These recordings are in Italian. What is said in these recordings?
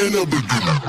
in the beginning.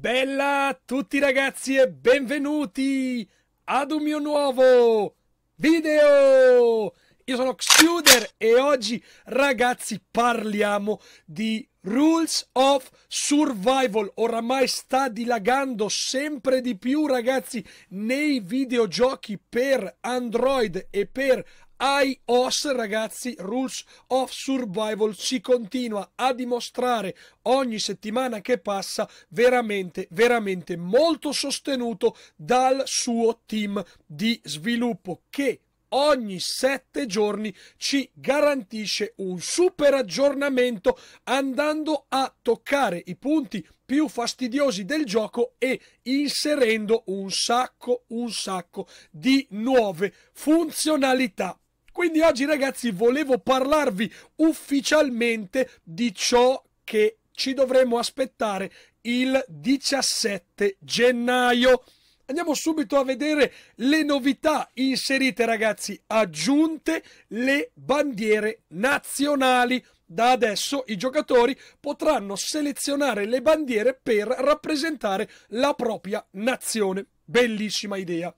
Bella a tutti ragazzi e benvenuti ad un mio nuovo video! Io sono Xuder e oggi ragazzi parliamo di Rules of Survival oramai sta dilagando sempre di più ragazzi nei videogiochi per Android e per iOS ragazzi Rules of Survival si continua a dimostrare ogni settimana che passa veramente veramente molto sostenuto dal suo team di sviluppo che ogni sette giorni ci garantisce un super aggiornamento andando a toccare i punti più fastidiosi del gioco e inserendo un sacco un sacco di nuove funzionalità quindi oggi ragazzi volevo parlarvi ufficialmente di ciò che ci dovremo aspettare il 17 gennaio Andiamo subito a vedere le novità inserite, ragazzi, aggiunte le bandiere nazionali. Da adesso i giocatori potranno selezionare le bandiere per rappresentare la propria nazione. Bellissima idea.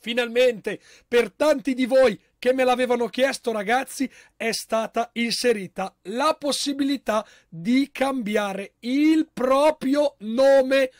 Finalmente, per tanti di voi che me l'avevano chiesto, ragazzi, è stata inserita la possibilità di cambiare il proprio nome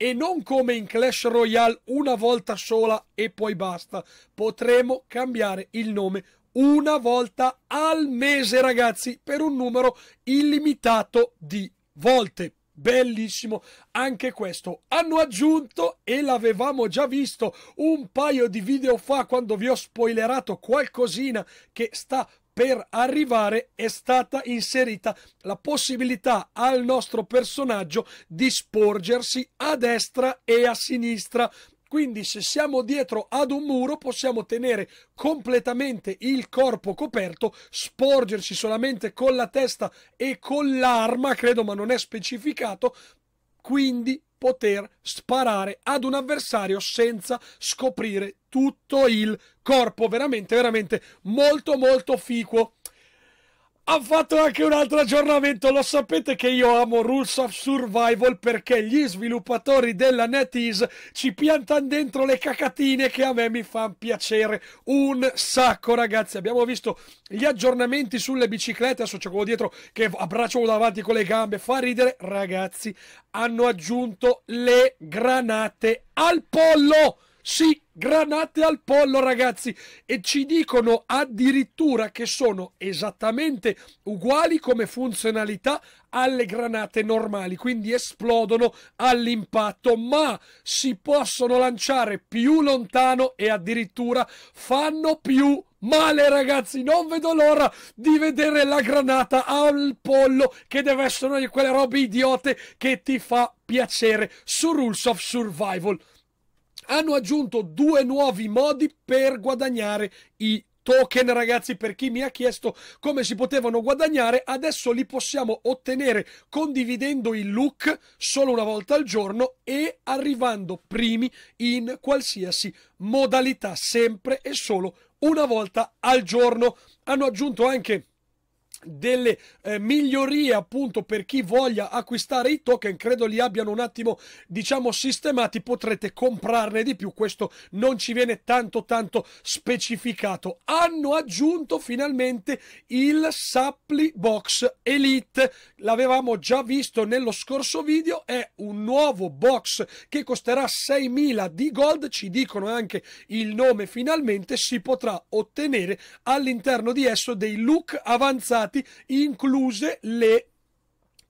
e non come in Clash Royale una volta sola e poi basta. Potremo cambiare il nome una volta al mese, ragazzi, per un numero illimitato di volte. Bellissimo anche questo. Hanno aggiunto, e l'avevamo già visto un paio di video fa quando vi ho spoilerato qualcosina che sta per arrivare è stata inserita la possibilità al nostro personaggio di sporgersi a destra e a sinistra quindi se siamo dietro ad un muro possiamo tenere completamente il corpo coperto, sporgerci solamente con la testa e con l'arma, credo ma non è specificato, quindi poter sparare ad un avversario senza scoprire tutto il corpo. Veramente, veramente molto, molto ficuo ha fatto anche un altro aggiornamento. Lo sapete che io amo Rules of Survival perché gli sviluppatori della NetEase ci piantano dentro le cacatine che a me mi fanno piacere un sacco, ragazzi. Abbiamo visto gli aggiornamenti sulle biciclette. Adesso c'è quello dietro che abbraccio davanti con le gambe. Fa ridere, ragazzi. Hanno aggiunto le granate al pollo sì, granate al pollo, ragazzi. E ci dicono addirittura che sono esattamente uguali come funzionalità alle granate normali, quindi esplodono all'impatto, ma si possono lanciare più lontano e addirittura fanno più male ragazzi non vedo l'ora di vedere la granata al pollo che deve essere una di quelle robe idiote che ti fa piacere su Rules of Survival hanno aggiunto due nuovi modi per guadagnare i token ragazzi per chi mi ha chiesto come si potevano guadagnare adesso li possiamo ottenere condividendo il look solo una volta al giorno e arrivando primi in qualsiasi modalità sempre e solo una volta al giorno hanno aggiunto anche delle eh, migliorie appunto per chi voglia acquistare i token credo li abbiano un attimo diciamo sistemati potrete comprarne di più questo non ci viene tanto tanto specificato hanno aggiunto finalmente il supply box elite l'avevamo già visto nello scorso video è un nuovo box che costerà 6000 di gold ci dicono anche il nome finalmente si potrà ottenere all'interno di esso dei look avanzati stati incluse le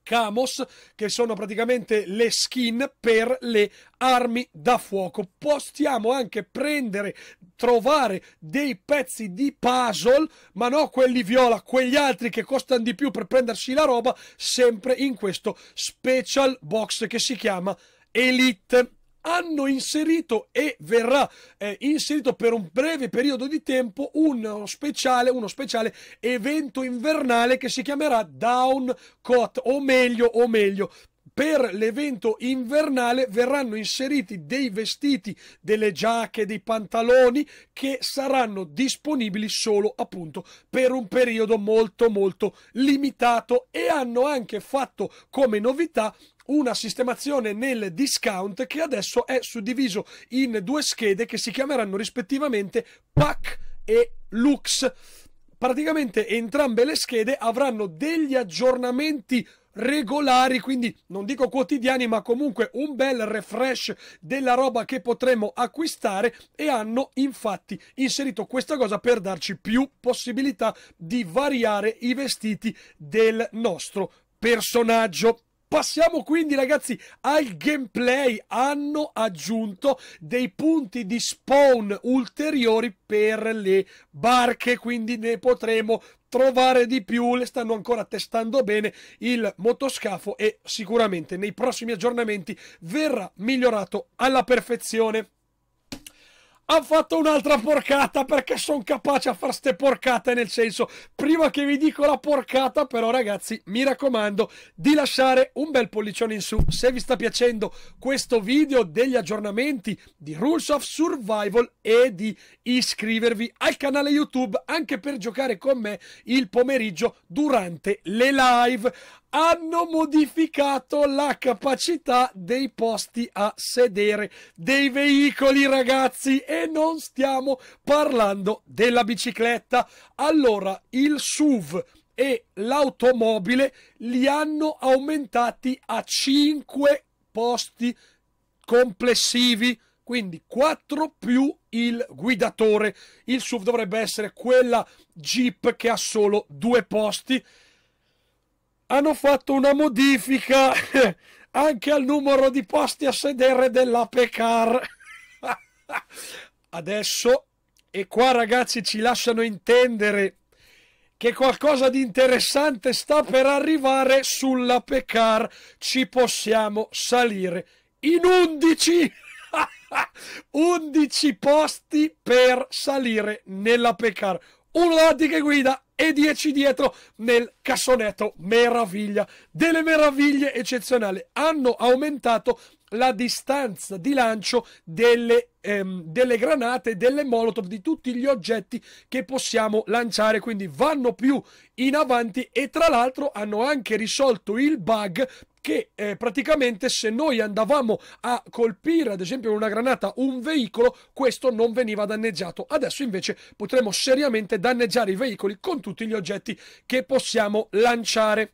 Camos, che sono praticamente le skin per le armi da fuoco. Possiamo anche prendere, trovare dei pezzi di puzzle, ma no quelli viola, quegli altri che costano di più per prendersi la roba, sempre in questo special box che si chiama Elite hanno inserito e verrà eh, inserito per un breve periodo di tempo uno eh, speciale, uno speciale evento invernale che si chiamerà Down Cot, o meglio, o meglio, per l'evento invernale verranno inseriti dei vestiti, delle giacche, dei pantaloni che saranno disponibili solo appunto per un periodo molto molto limitato e hanno anche fatto come novità una sistemazione nel discount che adesso è suddiviso in due schede che si chiameranno rispettivamente PAC e lux praticamente entrambe le schede avranno degli aggiornamenti regolari, quindi non dico quotidiani, ma comunque un bel refresh della roba che potremmo acquistare e hanno infatti inserito questa cosa per darci più possibilità di variare i vestiti del nostro personaggio. Passiamo quindi ragazzi al gameplay, hanno aggiunto dei punti di spawn ulteriori per le barche, quindi ne potremo trovare di più, le stanno ancora testando bene il motoscafo e sicuramente nei prossimi aggiornamenti verrà migliorato alla perfezione ha fatto un'altra porcata perché sono capace a fare ste porcate nel senso prima che vi dico la porcata però ragazzi mi raccomando di lasciare un bel pollicione in su se vi sta piacendo questo video degli aggiornamenti di Rules of Survival e di iscrivervi al canale YouTube anche per giocare con me il pomeriggio durante le live hanno modificato la capacità dei posti a sedere dei veicoli ragazzi e non stiamo parlando della bicicletta allora il SUV e l'automobile li hanno aumentati a 5 posti complessivi quindi 4 più il guidatore il SUV dovrebbe essere quella Jeep che ha solo due posti hanno fatto una modifica anche al numero di posti a sedere dell'APECAR. Adesso, e qua ragazzi ci lasciano intendere che qualcosa di interessante sta per arrivare sulla Pecar. Ci possiamo salire in 11. 11 posti per salire nella Pecar. Un Lodi che guida e 10 dietro nel cassonetto. Meraviglia delle meraviglie eccezionali. Hanno aumentato la distanza di lancio delle, ehm, delle, granate, delle molotov, di tutti gli oggetti che possiamo lanciare. Quindi vanno più in avanti e tra l'altro hanno anche risolto il bug che eh, praticamente se noi andavamo a colpire ad esempio con una granata un veicolo questo non veniva danneggiato adesso invece potremo seriamente danneggiare i veicoli con tutti gli oggetti che possiamo lanciare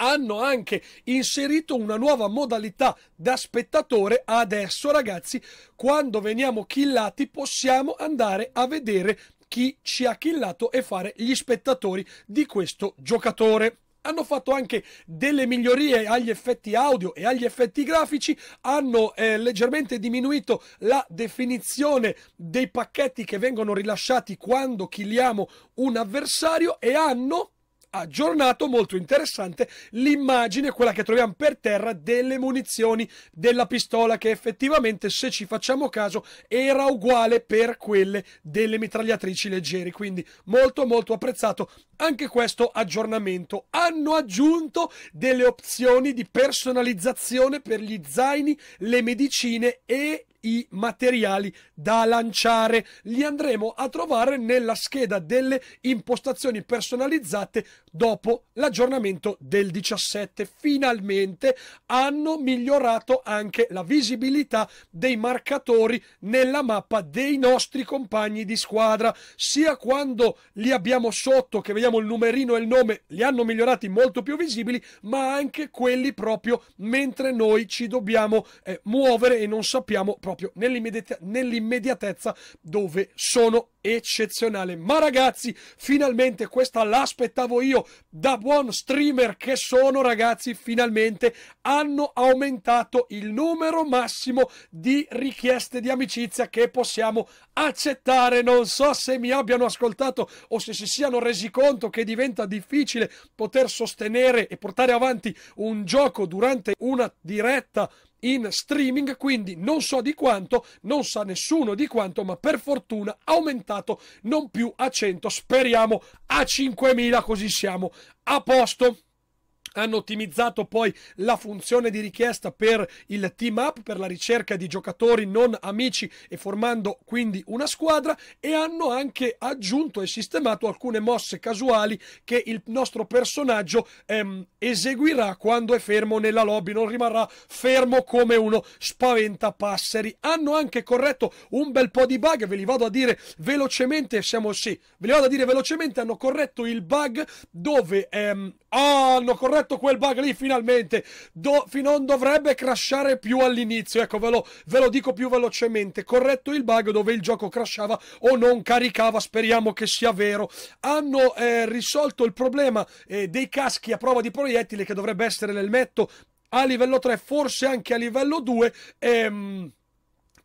hanno anche inserito una nuova modalità da spettatore. Adesso, ragazzi, quando veniamo killati, possiamo andare a vedere chi ci ha killato e fare gli spettatori di questo giocatore hanno fatto anche delle migliorie agli effetti audio e agli effetti grafici, hanno eh, leggermente diminuito la definizione dei pacchetti che vengono rilasciati quando killiamo un avversario e hanno aggiornato, molto interessante, l'immagine, quella che troviamo per terra, delle munizioni della pistola che effettivamente, se ci facciamo caso, era uguale per quelle delle mitragliatrici leggeri. Quindi molto molto apprezzato anche questo aggiornamento. Hanno aggiunto delle opzioni di personalizzazione per gli zaini, le medicine e i materiali da lanciare. Li andremo a trovare nella scheda delle impostazioni personalizzate dopo l'aggiornamento del 17. Finalmente hanno migliorato anche la visibilità dei marcatori nella mappa dei nostri compagni di squadra, sia quando li abbiamo sotto che vediamo il numerino e il nome, li hanno migliorati molto più visibili, ma anche quelli proprio mentre noi ci dobbiamo eh, muovere e non sappiamo proprio nell'immediatezza dove sono eccezionale. Ma ragazzi, finalmente questa l'aspettavo io da buon streamer che sono, ragazzi, finalmente hanno aumentato il numero massimo di richieste di amicizia che possiamo accettare. Non so se mi abbiano ascoltato o se si siano resi conto che diventa difficile poter sostenere e portare avanti un gioco durante una diretta in streaming, quindi non so di quanto, non sa nessuno di quanto, ma per fortuna aumentato non più a 100, speriamo a 5000 così siamo a posto hanno ottimizzato poi la funzione di richiesta per il team up, per la ricerca di giocatori non amici e formando quindi una squadra e hanno anche aggiunto e sistemato alcune mosse casuali che il nostro personaggio ehm, eseguirà quando è fermo nella lobby, non rimarrà fermo come uno spaventapasseri. Hanno anche corretto un bel po' di bug, ve li vado a dire velocemente, siamo sì, ve li vado a dire velocemente, hanno corretto il bug dove ehm, Ah, hanno corretto quel bug lì finalmente. Do, non dovrebbe crashare più all'inizio. Ecco, ve lo, ve lo, dico più velocemente. Corretto il bug dove il gioco crashava o non caricava. Speriamo che sia vero. Hanno eh, risolto il problema eh, dei caschi a prova di proiettile, che dovrebbe essere l'elmetto a livello 3, forse anche a livello 2. Ehm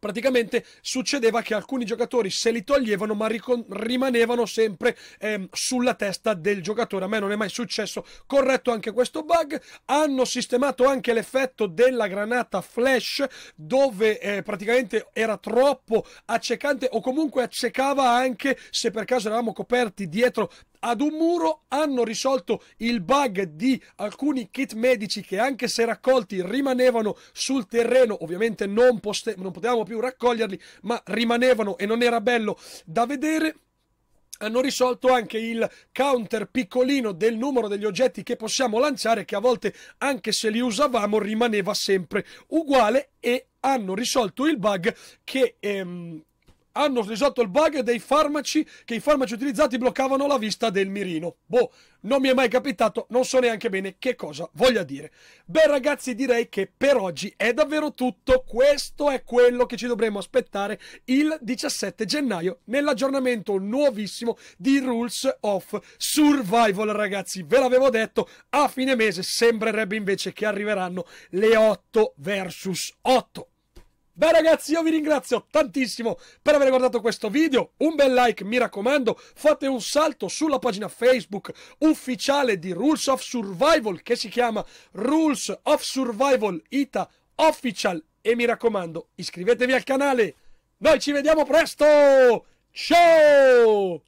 praticamente succedeva che alcuni giocatori se li toglievano ma ricon- rimanevano sempre ehm, sulla testa del giocatore. A me non è mai successo, corretto anche questo bug. Hanno sistemato anche l'effetto della granata flash dove eh, praticamente era troppo accecante o comunque accecava anche se per caso eravamo coperti dietro ad un muro, hanno risolto il bug di alcuni kit medici che anche se raccolti rimanevano sul terreno, ovviamente non, poste- non potevamo più raccoglierli, ma rimanevano e non era bello da vedere hanno risolto anche il counter piccolino del numero degli oggetti che possiamo lanciare che a volte anche se li usavamo rimaneva sempre uguale e hanno risolto il bug che ehm, hanno risolto il bug dei farmaci che i farmaci utilizzati bloccavano la vista del mirino. Boh, non mi è mai capitato, non so neanche bene che cosa voglia dire. Beh ragazzi, direi che per oggi è davvero tutto. Questo è quello che ci dovremmo aspettare il 17 gennaio nell'aggiornamento nuovissimo di Rules of Survival, ragazzi. Ve l'avevo detto, a fine mese sembrerebbe invece che arriveranno le 8 vs 8. Beh ragazzi io vi ringrazio tantissimo per aver guardato questo video, un bel like mi raccomando, fate un salto sulla pagina Facebook ufficiale di Rules of Survival che si chiama Rules of Survival Ita Official e mi raccomando iscrivetevi al canale, noi ci vediamo presto, ciao!